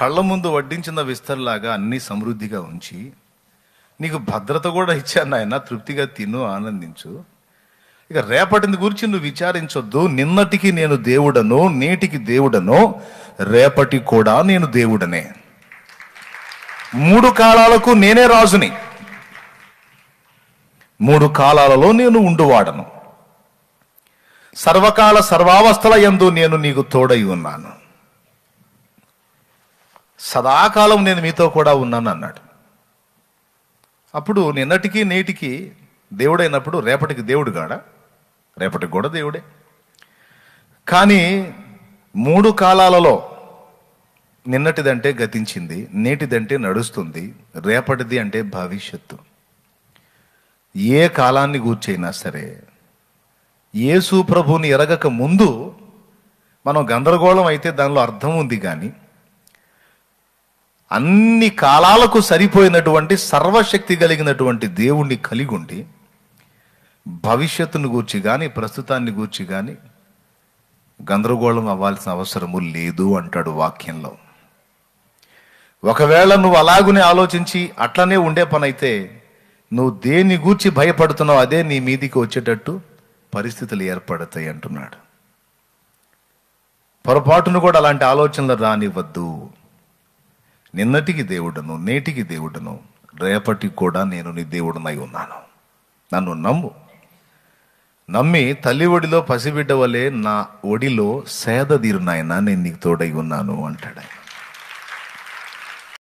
కళ్ళ ముందు వడ్డించిన విస్తర్లాగా అన్ని సమృద్ధిగా ఉంచి నీకు భద్రత కూడా ఇచ్చాను ఆయన తృప్తిగా తిను ఆనందించు ఇక రేపటిని గురించి నువ్వు విచారించొద్దు నిన్నటికి నేను దేవుడను నేటికి దేవుడను రేపటి కూడా నేను దేవుడనే మూడు కాలాలకు నేనే రాజుని మూడు కాలాలలో నేను ఉండువాడను సర్వకాల సర్వావస్థల ఎందు నేను నీకు తోడై ఉన్నాను సదాకాలం నేను మీతో కూడా ఉన్నాను అన్నాడు అప్పుడు నిన్నటికి నేటికి దేవుడైనప్పుడు రేపటికి దేవుడు కాడా రేపటికి కూడా దేవుడే కానీ మూడు కాలాలలో నిన్నటిదంటే గతించింది నేటిదంటే నడుస్తుంది రేపటిది అంటే భవిష్యత్తు ఏ కాలాన్ని కూర్చైనా సరే యేసు ప్రభుని ఎరగక ముందు మనం గందరగోళం అయితే దానిలో అర్థం ఉంది కానీ అన్ని కాలాలకు సరిపోయినటువంటి సర్వశక్తి కలిగినటువంటి దేవుణ్ణి కలిగి ఉండి భవిష్యత్తును గూర్చి కానీ ప్రస్తుతాన్ని గూర్చి కానీ గందరగోళం అవ్వాల్సిన అవసరము లేదు అంటాడు వాక్యంలో ఒకవేళ నువ్వు అలాగునే ఆలోచించి అట్లనే ఉండే పని అయితే నువ్వు దేని గూర్చి భయపడుతున్నావు అదే నీ మీదికి వచ్చేటట్టు పరిస్థితులు ఏర్పడతాయి అంటున్నాడు పొరపాటును కూడా అలాంటి ఆలోచనలు రానివ్వద్దు నిన్నటికి దేవుడను నేటికి దేవుడను రేపటికి కూడా నేను నీ దేవుడునై ఉన్నాను నన్ను నమ్ము నమ్మి తల్లి ఒడిలో పసిబిడ్డ వలె నా ఒడిలో సేద తీరునాయన నేను నీకు తోడై ఉన్నాను అంటాడు